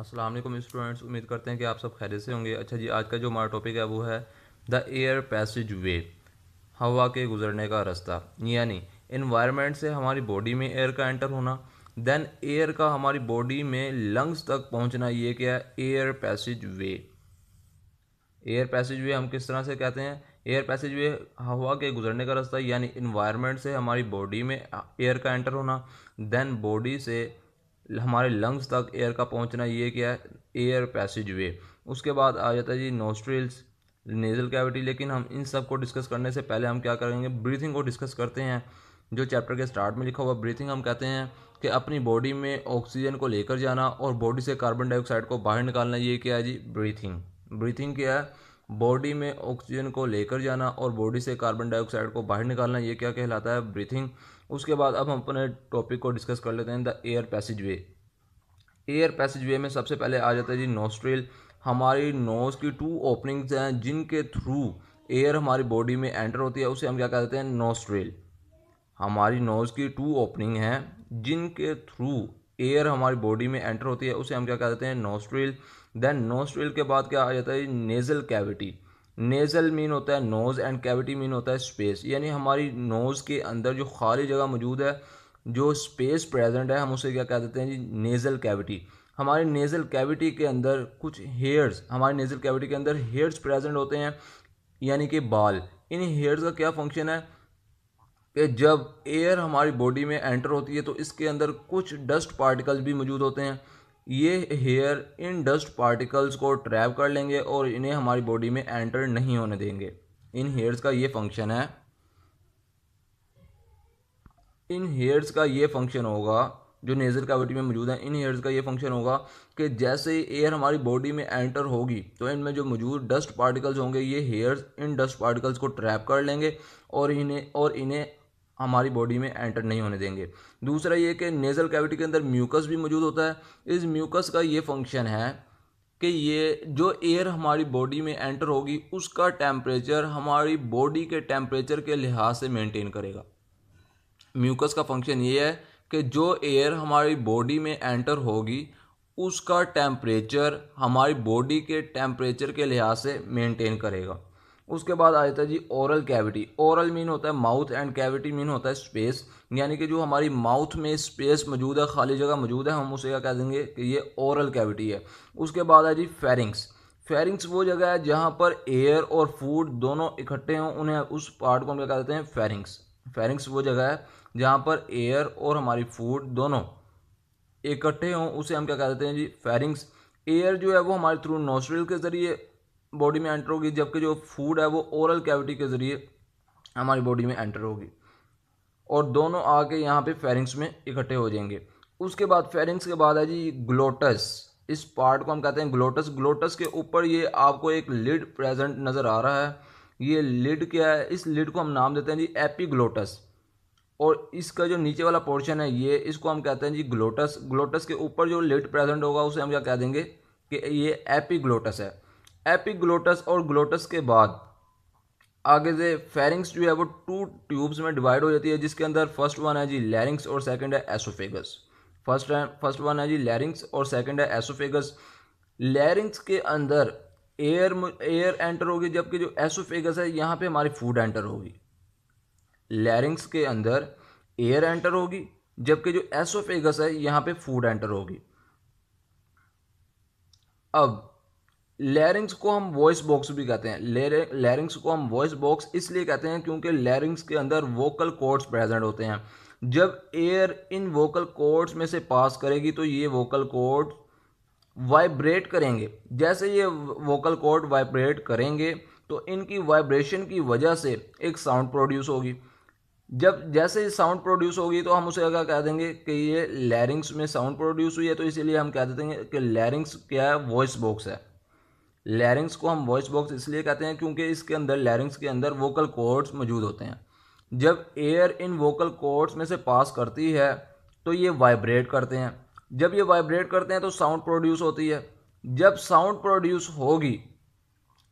अस्सलाम वालेकुम स्टूडेंट्स उम्मीद करते हैं कि आप सब खैर से होंगे अच्छा जी आज का जो हमारा टॉपिक है वो है द एयर पैसेज वे हवा के गुजरने का रास्ता यानी इन्वायरमेंट से हमारी बॉडी में एयर का एंटर होना देन एयर का हमारी बॉडी में लंग्स तक पहुंचना ये क्या है एयर पैसेज वे एयर पैसेज वे हम किस तरह से कहते हैं एयर पैसेज वे हवा के गुजरने का रास्ता यानी इन्वायरमेंट से हमारी बॉडी में एयर का एंटर होना देन बॉडी से हमारे लंग्स तक एयर का पहुंचना ये क्या है एयर पैसेज वे उसके बाद आ जाता है जी नोस्ट्रिल्स नेज़ल कैविटी लेकिन हम इन सब को डिस्कस करने से पहले हम क्या करेंगे ब्रीथिंग को डिस्कस करते हैं जो चैप्टर के स्टार्ट में लिखा हुआ ब्रीथिंग हम कहते हैं कि अपनी बॉडी में ऑक्सीजन को लेकर जाना और बॉडी से कार्बन डाइऑक्साइड को बाहर निकालना ये क्या है जी ब्रीथिंग ब्रीथिंग क्या है बॉडी में ऑक्सीजन को लेकर जाना और बॉडी से कार्बन डाइऑक्साइड को बाहर निकालना ये क्या कहलाता है ब्रीथिंग उसके बाद अब हम अपने टॉपिक को डिस्कस कर लेते हैं the air passage way air passage way में सबसे पहले आ जाता है जी नोस्ट्रेल हमारी नोज़ की टू ओपनिंग्स हैं जिनके थ्रू एयर हमारी बॉडी में एंटर होती है उसे हम क्या कहते हैं नोस्ट्रेल हमारी नोज़ की टू ओपनिंग हैं जिनके थ्रू एयर हमारी बॉडी में एंटर होती है उसे हम क्या कहते हैं नोस्ट्रेल देन नोस्ट्रेल के बाद क्या आ जाता है नेज़ल कैविटी नेज़ल मीन होता है नोज़ एंड कैविटी मीन होता है स्पेस यानी हमारी नोज़ के अंदर जो खाली जगह मौजूद है जो स्पेस प्रेजेंट है हम उसे क्या कह देते हैं जी नेज़ल कैविटी हमारे नेज़ल कैविटी के अंदर कुछ हेयर्स हमारे नेज़ल कैविटी के अंदर हेयर्स प्रेजेंट होते हैं यानी कि बाल इन हेयर्स का क्या फंक्शन है कि जब एयर हमारी बॉडी में एंटर होती है तो इसके अंदर कुछ डस्ट पार्टिकल्स भी मौजूद होते हैं ये हेयर इन डस्ट पार्टिकल्स को ट्रैप कर लेंगे और इन्हें हमारी बॉडी में एंटर नहीं होने देंगे इन हेयर्स का ये फंक्शन है इन हेयर्स का ये फंक्शन होगा जो नेजर कैविटी में मौजूद है इन हेयर्स का ये फंक्शन होगा कि जैसे एयर हमारी बॉडी में एंटर होगी तो इनमें जो मौजूद डस्ट पार्टिकल्स होंगे ये हेयर्स इन डस्ट पार्टिकल्स को ट्रैप कर लेंगे और इन्हें और इन्हें हमारी बॉडी में एंटर नहीं होने देंगे दूसरा ये कि नेज़ल कैविटी के अंदर म्यूकस भी मौजूद होता है इस म्यूकस का ये फंक्शन है कि ये जो एयर हमारी बॉडी में एंटर होगी उसका टेम्परेचर हमारी बॉडी के टेम्परेचर के लिहाज से मेंटेन करेगा म्यूकस का फंक्शन ये है कि जो एयर हमारी बॉडी में एंटर होगी उसका टेम्परेचर हमारी बॉडी के टेम्परेचर के लिहाज से मेंटेन करेगा उसके बाद आ जाता है जी ओरल कैविटी ओरल मीन होता है माउथ एंड कैविटी मीन होता है स्पेस यानी कि जो हमारी माउथ में स्पेस मौजूद है खाली जगह मौजूद है हम उसे क्या कह देंगे कि ये ओरल कैविटी है उसके बाद है जी फेरिंग्स फेरिंग्स वो जगह है जहाँ पर एयर और फूड दोनों इकट्ठे हों उन्हें उस पार्ट को हम क्या कहते हैं फेरिंग्स फेरिंग्स वो जगह है जहाँ पर एयर और हमारी फूड दोनों इकट्ठे हों उसे हम क्या कहते हैं जी फेरिंग्स एयर जो है वो हमारे थ्रू नोस्ट्रल के ज़रिए बॉडी में एंटर होगी जबकि जो फूड है वो ओरल कैविटी के ज़रिए हमारी बॉडी में एंटर होगी और दोनों आके यहाँ पे फेरिंग्स में इकट्ठे हो जाएंगे उसके बाद फेरिंग्स के बाद है जी ग्लोटस इस पार्ट को हम कहते हैं ग्लोटस ग्लोटस के ऊपर ये आपको एक लिड प्रेजेंट नज़र आ रहा है ये लिड क्या है इस लिड को हम नाम देते हैं जी एपी ग्लोटस और इसका जो नीचे वाला पोर्शन है ये इसको हम कहते हैं जी ग्लोटस ग्लोटस के ऊपर जो लिड प्रेजेंट होगा उसे हम क्या कह देंगे कि ये एपी ग्लोटस है एपिग्लोटस और ग्लोटस के बाद आगे से फेरिंग्स जो है वो टू ट्यूब्स में डिवाइड हो जाती है जिसके अंदर फर्स्ट वन है जी लैरिंग्स और सेकंड है एसोफेगस फर्स्ट है फर्स्ट वन है जी लैरिंग्स और सेकंड है एसोफेगस लैरिंग्स के अंदर एयर एयर एंटर होगी जबकि जो एसोफेगस है यहाँ पे हमारी फूड एंटर होगी लैरिंग्स के अंदर एयर एंटर होगी जबकि जो एसोफेगस है यहाँ पे फूड एंटर होगी अब लेरिंग्स को हम वॉइस बॉक्स भी कहते हैं लेरिंग्स को हम वॉइस बॉक्स इसलिए कहते हैं क्योंकि लेरिंग्स के अंदर वोकल कोड्स प्रेजेंट होते हैं जब एयर इन वोकल कोड्स में से पास करेगी तो ये वोकल कोड वाइब्रेट करेंगे जैसे ये वोकल कोड वाइब्रेट करेंगे तो इनकी वाइब्रेशन की वजह से एक साउंड प्रोड्यूस होगी जब जैसे साउंड प्रोड्यूस होगी तो हम उसे क्या कह देंगे कि ये लैरिंग्स में साउंड प्रोड्यूस हुई है तो इसीलिए हम कह देते हैं कि लैरिंग्स क्या है वॉइस बॉक्स है लैरिंग्स को हम वॉइस बॉक्स इसलिए कहते हैं क्योंकि इसके अंदर लैरिंग्स के अंदर वोकल कोड्स मौजूद होते हैं जब एयर इन वोकल कोड्स में से पास करती है तो ये वाइब्रेट करते हैं जब ये वाइब्रेट करते हैं तो साउंड प्रोड्यूस होती है जब साउंड प्रोड्यूस होगी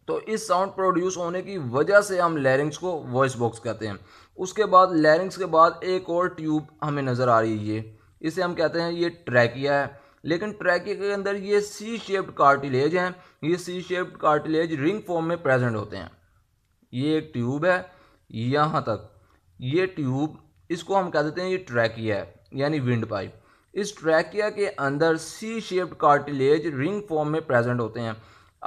तो इस साउंड प्रोड्यूस होने की वजह से हम लैरिंग्स को वॉइस बॉक्स कहते हैं उसके बाद लैरिंग्स के बाद एक और ट्यूब हमें नज़र आ रही है ये इसे हम कहते हैं ये ट्रैकिया है लेकिन ट्रैके के अंदर ये सी शेप्ड कार्टिलेज हैं ये C shaped cartilage ring form में प्रेजेंट होते हैं ये एक ट्यूब है यहाँ तक ये ट्यूब इसको हम कह देते हैं ये ट्रैकिया है यानी विंड पाइप इस ट्रैकिया के अंदर C shaped cartilage ring form में प्रेजेंट होते हैं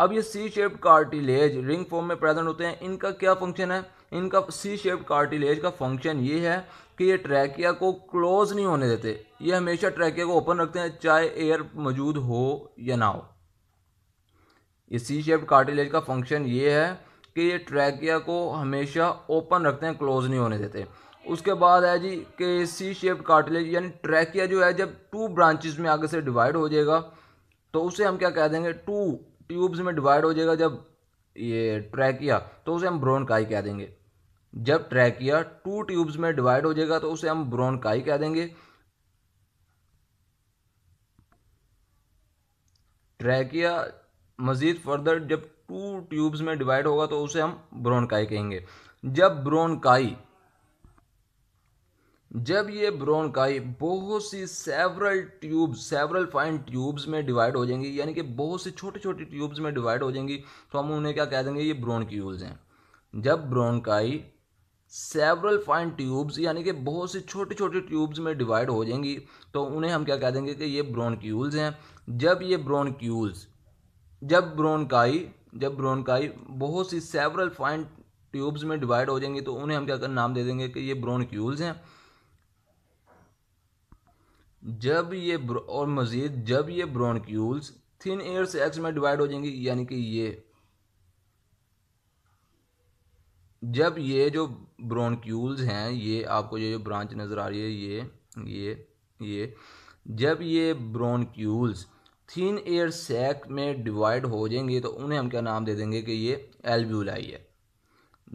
अब ये C shaped cartilage ring form में प्रेजेंट होते हैं इनका क्या फंक्शन है इनका सी शेप कार्टिलेज का फंक्शन ये है कि ये ट्रैकिया को क्लोज नहीं होने देते ये हमेशा ट्रैकिया को ओपन रखते हैं चाहे एयर मौजूद हो या ना हो ये सी शेप कार्टिलेज का फंक्शन ये है कि ये ट्रैकिया को हमेशा ओपन रखते हैं क्लोज नहीं होने देते उसके बाद है जी कि सी शेप कार्टिलेज यानी ट्रैकिया जो है जब टू ब्रांचेस में आगे से डिवाइड हो जाएगा तो उसे हम क्या कह देंगे टू ट्यूब्स में डिवाइड हो जाएगा जब ये ट्रैकिया तो उसे हम ब्रोनकाई कह देंगे जब ट्रैकिया टू ट्यूब्स में डिवाइड हो जाएगा तो उसे हम ब्रोनकाई कह देंगे ट्रैकिया मजीद फर्दर जब टू ट्यूब्स में डिवाइड होगा तो उसे हम ब्रोनकाई कहेंगे जब ब्रोनकाई जब ये ब्रोनकाई बहुत सी several tube several fine tubes में डिवाइड हो जाएंगी यानी कि बहुत सी छोटी छोटी ट्यूब्स में डिवाइड हो जाएंगी तो हम उन्हें क्या कह देंगे ये ब्रोनक्यूल्स हैं जब ब्रोनकाई सेवरल फाइन ट्यूब्स यानी कि बहुत सी छोटे छोटे ट्यूब्स में डिवाइड हो जाएंगी तो उन्हें हम क्या कह देंगे कि ये ब्रोनक्यूल्स हैं जब ये ब्रोनक्यूल्स जब ब्रोनकाई जब ब्रोनकाई बहुत सी सेवरल फाइन ट्यूब्स में डिवाइड हो जाएंगी तो उन्हें हम क्या कर नाम दे देंगे कि ये ब्रोनक्यूल्स हैं जब ये और मज़ीद जब ये ब्रोनक्यूल्स थिन एयर सेक्स में डिवाइड हो जाएंगी यानी कि ये जब ये जो ब्रोनक्यूल्स हैं ये आपको ये जो ब्रांच नज़र आ रही है ये ये ये जब ये ब्रोनक्यूल्स थीन एयर सैक में डिवाइड हो जाएंगे तो उन्हें हम क्या नाम दे देंगे कि ये एल्ब्यूलाई है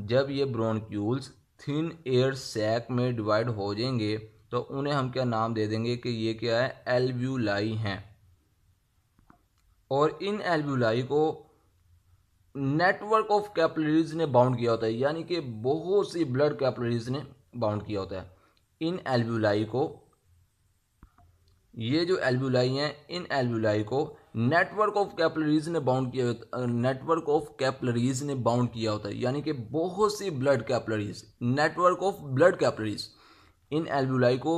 जब ये ब्रोनक्यूल्स थीन एयर सैक में डिवाइड हो जाएंगे तो उन्हें हम क्या नाम दे देंगे कि ये क्या है एल्ब्यूलाई हैं और इन एल्ब्यूलाई को नेटवर्क ऑफ कैपलरीज ने बाउंड किया होता है यानी कि बहुत सी ब्लड कैपलरीज ने बाउंड किया होता है इन एल्ब्यूलाई को ये जो एल्ब्यूलाई हैं इन एल्ब्यूलाई को नेटवर्क ऑफ कैपलरीज ने बाउंड किया नेटवर्क ऑफ कैपलरीज ने बाउंड किया होता है यानी कि बहुत सी blood capillaries network of blood capillaries इन एल्ब्यूलाई को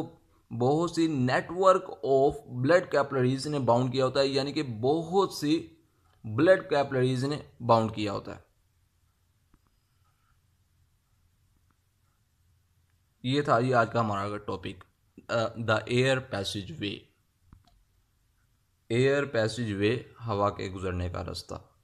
बहुत सी नेटवर्क ऑफ ब्लड कैपलरीज ने बाउंड किया होता है यानी कि बहुत सी ब्लड कैपलरीज ने बाउंड किया होता है ये था ये आज का हमारा topic the air passage way air passage passageway हवा के गुजरने का रास्ता